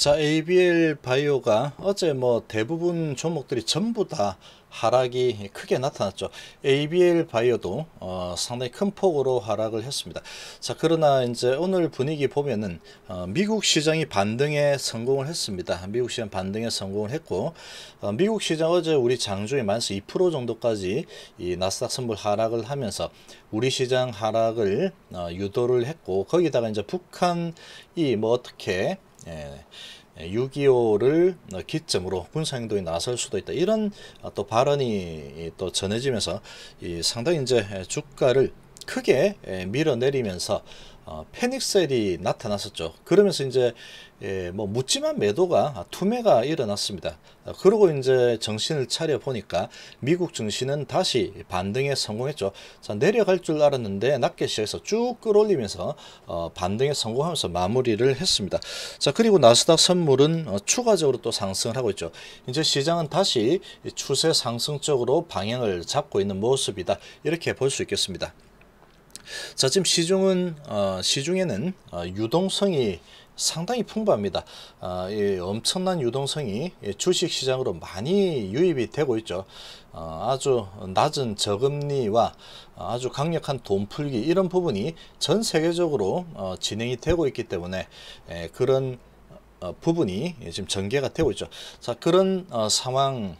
자, ABL 바이오가 어제 뭐 대부분 종목들이 전부 다 하락이 크게 나타났죠. ABL 바이오도 어, 상당히 큰 폭으로 하락을 했습니다. 자, 그러나 이제 오늘 분위기 보면은 어, 미국 시장이 반등에 성공을 했습니다. 미국 시장 반등에 성공을 했고 어, 미국 시장 어제 우리 장중에 마이너스 2% 정도까지 이 나스닥 선물 하락을 하면서 우리 시장 하락을 어, 유도를 했고 거기다가 이제 북한이 뭐 어떻게 예, 6.25를 예, 기점으로 군사행동이 나설 수도 있다. 이런 또 발언이 또 전해지면서 상당히 이제 주가를 크게 예, 밀어내리면서 패닉셀이 어, 나타났었죠. 그러면서 이제 예, 뭐 묻지만 매도가 아, 투매가 일어났습니다. 어, 그러고 이제 정신을 차려 보니까 미국 증시는 다시 반등에 성공했죠. 자, 내려갈 줄 알았는데 낮게 시작해서 쭉 끌어올리면서 어, 반등에 성공하면서 마무리를 했습니다. 자 그리고 나스닥 선물은 어, 추가적으로 또 상승을 하고 있죠. 이제 시장은 다시 추세 상승적으로 방향을 잡고 있는 모습이다. 이렇게 볼 수 있겠습니다. 자 지금 시중은 어, 시중에는 어, 유동성이 상당히 풍부합니다. 어, 예, 엄청난 유동성이 주식시장으로 많이 유입이 되고 있죠. 어, 아주 낮은 저금리와 아주 강력한 돈풀기 이런 부분이 전 세계적으로 어, 진행이 되고 있기 때문에 예, 그런 어, 부분이 지금 전개가 되고 있죠. 자 그런 어, 상황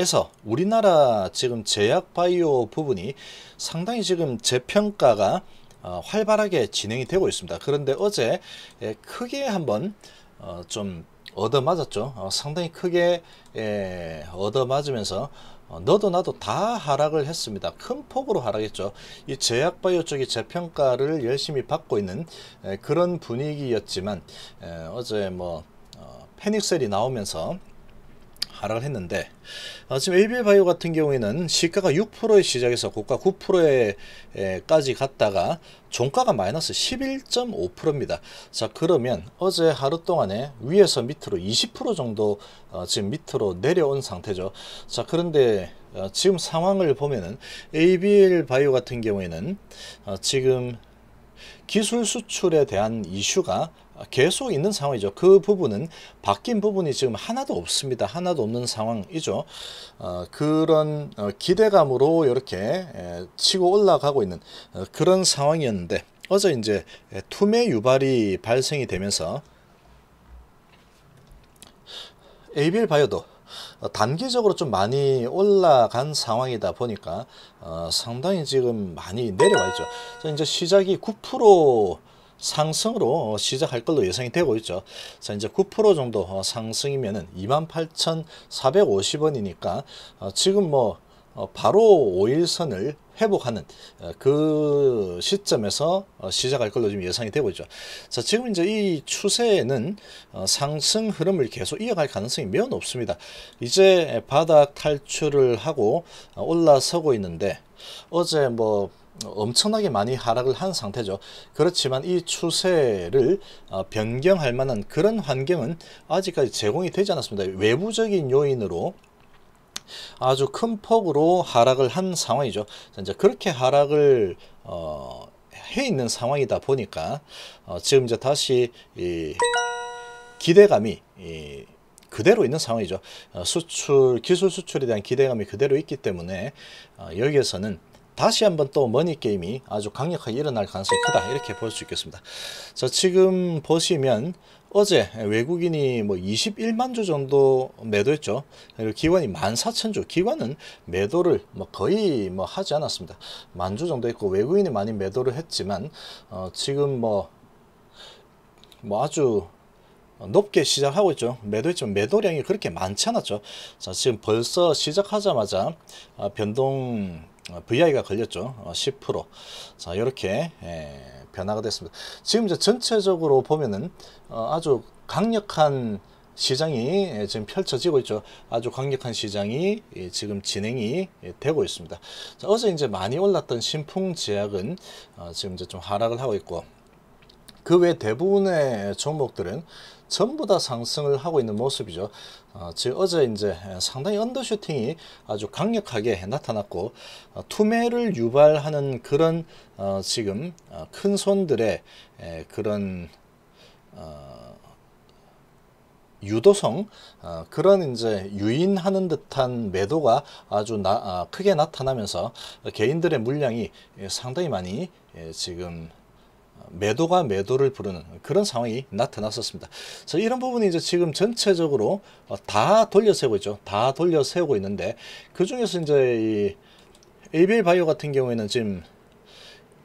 에서 우리나라 지금 제약 바이오 부분이 상당히 지금 재평가가 어, 활발하게 진행이 되고 있습니다. 그런데 어제 예, 크게 한번 어, 좀 얻어맞았죠. 어, 상당히 크게 예, 얻어맞으면서 너도 나도 다 하락을 했습니다. 큰 폭으로 하락했죠. 이 제약바이오 쪽이 재평가를 열심히 받고 있는 예, 그런 분위기였지만 어제 뭐 패닉셀이 나오면서 하락을 했는데 어, 지금 ABL바이오 같은 경우에는 시가가 6%에 시작해서 고가 9%에까지 갔다가 종가가 마이너스 11.5%입니다. 자 그러면 어제 하루 동안에 위에서 밑으로 20% 정도 어, 지금 밑으로 내려온 상태죠. 자 그런데 어, 지금 상황을 보면은 ABL바이오 같은 경우에는 어, 지금 기술 수출에 대한 이슈가 아, 계속 있는 상황이죠. 그 부분은 바뀐 부분이 지금 하나도 없습니다. 하나도 없는 상황이죠. 어, 그런 어, 기대감으로 이렇게 에, 치고 올라가고 있는 어, 그런 상황이었는데 어제 이제 투매 유발이 발생이 되면서 ABL 바이오도 어, 단기적으로 좀 많이 올라간 상황이다 보니까 어, 상당히 지금 많이 내려와 있죠. 이제 시작이 9% 상승으로 시작할 걸로 예상이 되고 있죠. 자, 이제 9% 정도 어, 상승이면 28,450원이니까 어, 지금 뭐 어, 바로 5일선을 회복하는 그 시점에서 시작할 걸로 지금 예상이 되고 있죠. 자, 지금 이제 이 추세는 상승 흐름을 계속 이어갈 가능성이 면 없습니다. 이제 바닥 탈출을 하고 올라서고 있는데 어제 뭐 엄청나게 많이 하락을 한 상태죠. 그렇지만 이 추세를 어, 변경할 만한 그런 환경은 아직까지 제공이 되지 않았습니다. 외부적인 요인으로 아주 큰 폭으로 하락을 한 상황이죠. 이제 그렇게 하락을 어, 해 있는 상황이다 보니까 어, 지금 이제 다시 이 기대감이 이 그대로 있는 상황이죠. 어, 수출 기술 수출에 대한 기대감이 그대로 있기 때문에 어, 여기에서는 다시 한번 또 머니게임이 아주 강력하게 일어날 가능성이 크다 이렇게 볼 수 있겠습니다 자 지금 보시면 어제 외국인이 뭐 21만 주 정도 매도했죠. 그리고 기관이 14,000주. 기관은 매도를 뭐 거의 뭐 하지 않았습니다. 만 주 정도 했고 외국인이 많이 매도를 했지만 어 지금 뭐뭐 뭐 아주 높게 시작하고 있죠. 매도했지만 매도량이 그렇게 많지 않았죠. 자, 지금 벌써 시작하자마자 아, 변동 어, VI가 걸렸죠. 10%. 어, 자, 이렇게 예, 변화가 됐습니다. 지금 이제 전체적으로 보면은 어, 아주 강력한 시장이 예, 지금 펼쳐지고 있죠. 아주 강력한 시장이 예, 지금 진행이 되고 있습니다. 자, 어제 이제 많이 올랐던 신풍제약은 지금 이제 좀 하락을 하고 있고 그 외 대부분의 종목들은 전부 다 상승을 하고 있는 모습이죠. 어, 즉 어제 이제 상당히 언더슈팅이 아주 강력하게 나타났고 어, 투매를 유발하는 그런 어, 지금 어, 큰 손들의 에, 그런 어, 유도성 어, 그런 이제 유인하는 듯한 매도가 아주 나, 아, 크게 나타나면서 개인들의 물량이 예, 상당히 많이 예, 지금 매도가 매도를 부르는 그런 상황이 나타났었습니다. 그래서 이런 부분이 이제 지금 전체적으로 어, 다 돌려 세우고 있죠. 다 돌려 세우고 있는데 그 중에서 이제 이 ABL 바이오 같은 경우에는 지금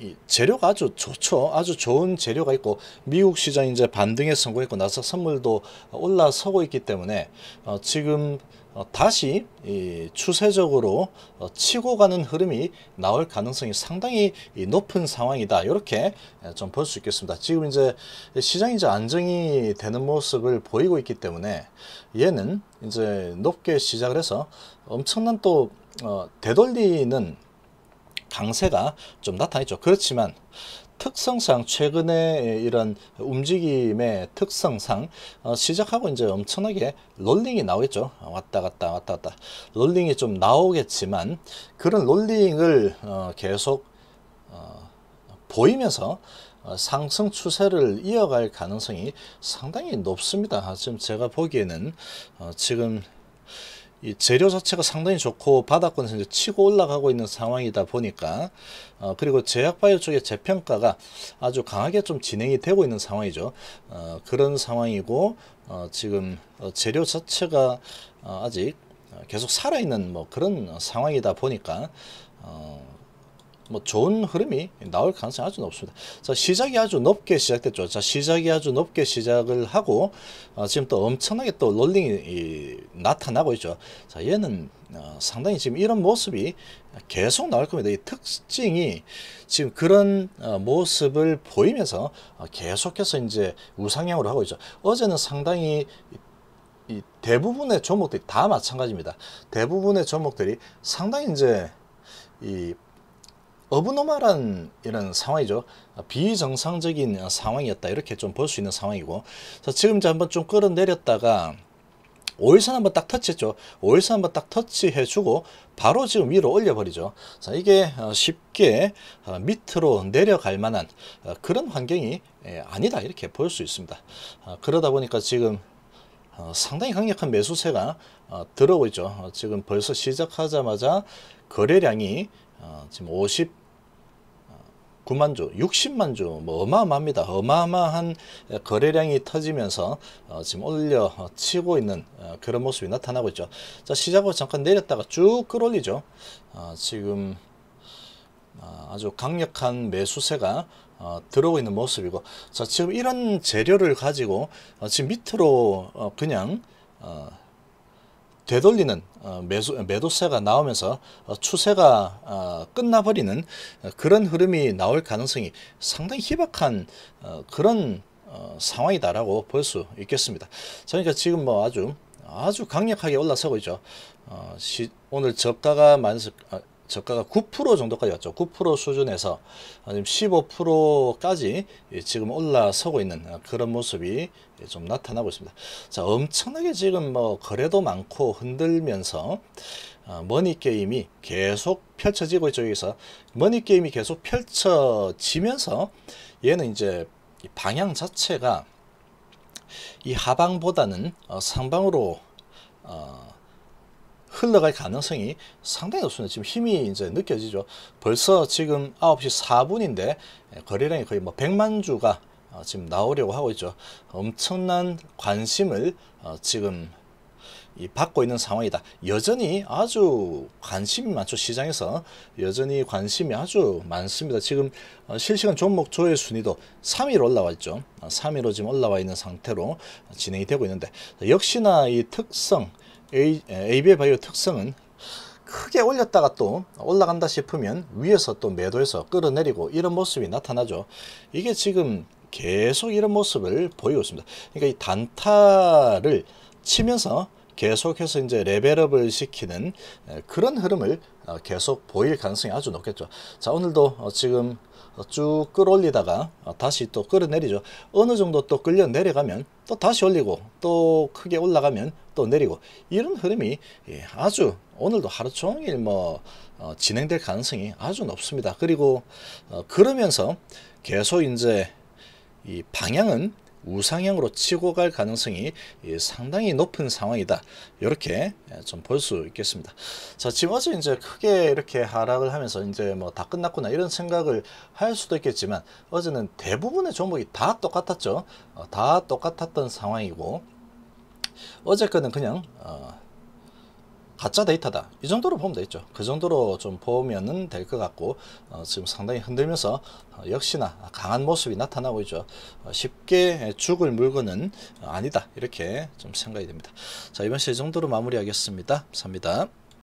이 재료가 아주 좋죠. 아주 좋은 재료가 있고 미국 시장 이제 반등에 성공했고 나서 선물도 올라서고 있기 때문에 어 지금 어, 다시 추세적으로 어, 치고 가는 흐름이 나올 가능성이 상당히 높은 상황이다. 이렇게 좀 볼 수 있겠습니다. 지금 이제 시장이 이제 안정이 되는 모습을 보이고 있기 때문에 얘는 이제 높게 시작을 해서 엄청난 또 어, 되돌리는 강세가 좀 나타났죠. 그렇지만 특성상 최근에 이런 움직임의 특성상 어, 시작하고 이제 엄청나게 롤링이 나오겠죠 아, 왔다 갔다 왔다 갔다 롤링이 좀 나오겠지만 그런 롤링을 어, 계속 어, 보이면서 상승 추세를 이어갈 가능성이 상당히 높습니다 지금 제가 보기에는 지금 이 재료 자체가 상당히 좋고 바닥권에서 이제 치고 올라가고 있는 상황이다 보니까 어, 그리고 제약바이오 쪽의 재평가가 아주 강하게 좀 진행이 되고 있는 상황이죠. 어, 그런 상황이고 어, 지금 어, 재료 자체가 어, 아직 계속 살아있는 뭐 그런 상황이다 보니까 어, 뭐 좋은 흐름이 나올 가능성이 아주 높습니다. 자, 시작이 아주 높게 시작됐죠. 자, 시작이 아주 높게 시작을 하고 어, 지금 또 엄청나게 또 롤링이 이, 나타나고 있죠. 자, 얘는 어, 상당히 지금 이런 모습이 계속 나올 겁니다. 이 특징이 지금 그런 어, 모습을 보이면서 어, 계속해서 이제 우상향으로 하고 있죠. 어제는 상당히 이 대부분의 종목들이 다 마찬가지입니다. 대부분의 종목들이 상당히 이제 이 어브노멀한 이런 상황이죠. 비정상적인 상황이었다. 이렇게 좀 볼 수 있는 상황이고. 그 지금 이제 한번 좀 끌어내렸다가 5일선 한번 딱 터치했죠. 5일선 한번 딱 터치해주고 바로 지금 위로 올려버리죠. 자, 이게 어, 쉽게 어, 밑으로 내려갈 만한 어, 그런 환경이 예, 아니다 이렇게 볼 수 있습니다. 그러다 보니까 지금 상당히 강력한 매수세가 들어오고 있죠. 지금 벌써 시작하자마자 거래량이 어, 지금 59만 0조 60만 조뭐 어마어마합니다. 어마어마한 거래량이 터지면서 어, 지금 올려치고 있는 어, 그런 모습이 나타나고 있죠. 자, 시작으로 잠깐 내렸다가 쭉 끌어올리죠. 어, 지금 어, 아주 강력한 매수세가 어, 들어오고 있는 모습이고 자 지금 이런 재료를 가지고 어, 지금 밑으로 어, 그냥 어, 되돌리는 어, 매수, 매도세가 나오면서 어, 추세가 어, 끝나버리는 그런 흐름이 나올 가능성이 상당히 희박한 그런 상황이다라고 볼 수 있겠습니다. 그러니까 지금 뭐 아주 아주 강력하게 올라서고 있죠. 오늘 저가가 만석 아, 저가가 9% 정도까지 왔죠. 9% 수준에서 지금 15%까지 지금 올라서고 있는 그런 모습이 좀 나타나고 있습니다. 자, 엄청나게 지금 뭐 거래도 많고 흔들면서 어, 머니 게임이 계속 펼쳐지고 있죠. 여기서 머니 게임이 계속 펼쳐지면서 얘는 이제 방향 자체가 이 하방보다는 어, 상방으로 어, 흘러갈 가능성이 상당히 높습니다. 지금 힘이 이제 느껴지죠. 벌써 지금 9시 4분인데 예, 거래량이 거의 뭐 100만 주가 어, 지금 나오려고 하고 있죠. 엄청난 관심을 어, 지금 받고 있는 상황이다. 여전히 아주 관심이 많죠. 시장에서 여전히 관심이 아주 많습니다. 지금 어, 실시간 종목 조회 순위도 3위로 올라와 있죠. 3위로 지금 올라와 있는 상태로 진행이 되고 있는데 역시나 이 특성 ABL 바이오 특성은 크게 올렸다가 또 올라간다 싶으면 위에서 또 매도해서 끌어내리고 이런 모습이 나타나죠. 이게 지금 계속 이런 모습을 보이고 있습니다. 그러니까 이 단타를 치면서 계속해서 이제 레벨업을 시키는 그런 흐름을 어, 계속 보일 가능성이 아주 높겠죠. 자 오늘도 어, 지금 쭉 끌어올리다가 어, 다시 또 끌어내리죠. 어느 정도 또 끌려 내려가면 또 다시 올리고 또 크게 올라가면 또 내리고 이런 흐름이 예, 아주 오늘도 하루 종일 뭐 진행될 가능성이 아주 높습니다. 그리고 그러면서 계속 이제 이 방향은 우상향으로 치고 갈 가능성이 상당히 높은 상황이다. 이렇게 예, 좀볼 수 있겠습니다. 자, 지금 어제 이제 크게 이렇게 하락을 하면서 이제 뭐 다 끝났구나 이런 생각을 할 수도 있겠지만 어제는 대부분의 종목이 다 똑같았죠. 어, 다 똑같았던 상황이고 어제 거는 그냥 어, 가짜 데이터다 이 정도로 보면 되겠죠 그 정도로 좀 보면 될 것 같고 어, 지금 상당히 흔들면서 어, 역시나 강한 모습이 나타나고 있죠 어, 쉽게 죽을 물건은 아니다 이렇게 좀 생각이 됩니다 자 이번 시의 정도로 마무리하겠습니다 감사합니다